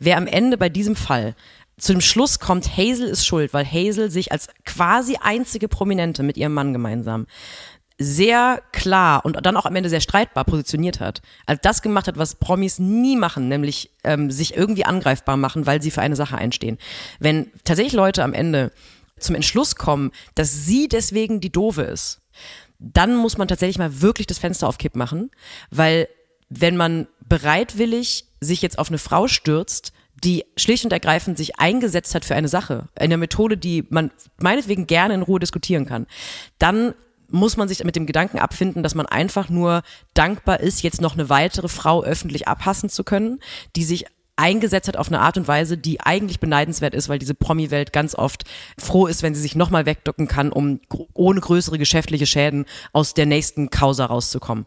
Wer am Ende bei diesem Fall zu dem Schluss kommt, Hazel ist schuld, weil Hazel sich als quasi einzige Prominente mit ihrem Mann gemeinsam sehr klar und dann auch am Ende sehr streitbar positioniert hat. Als das gemacht hat, was Promis nie machen, nämlich ähm, sich irgendwie angreifbar machen, weil sie für eine Sache einstehen. Wenn tatsächlich Leute am Ende zum Entschluss kommen, dass sie deswegen die Dove ist, dann muss man tatsächlich mal wirklich das Fenster auf Kipp machen, weil wenn man bereitwillig sich jetzt auf eine Frau stürzt, die schlicht und ergreifend sich eingesetzt hat für eine Sache, eine Methode, die man meinetwegen gerne in Ruhe diskutieren kann, dann muss man sich mit dem Gedanken abfinden, dass man einfach nur dankbar ist, jetzt noch eine weitere Frau öffentlich abhassen zu können, die sich eingesetzt hat auf eine Art und Weise, die eigentlich beneidenswert ist, weil diese Promi-Welt ganz oft froh ist, wenn sie sich nochmal wegducken kann, um ohne größere geschäftliche Schäden aus der nächsten Causa rauszukommen.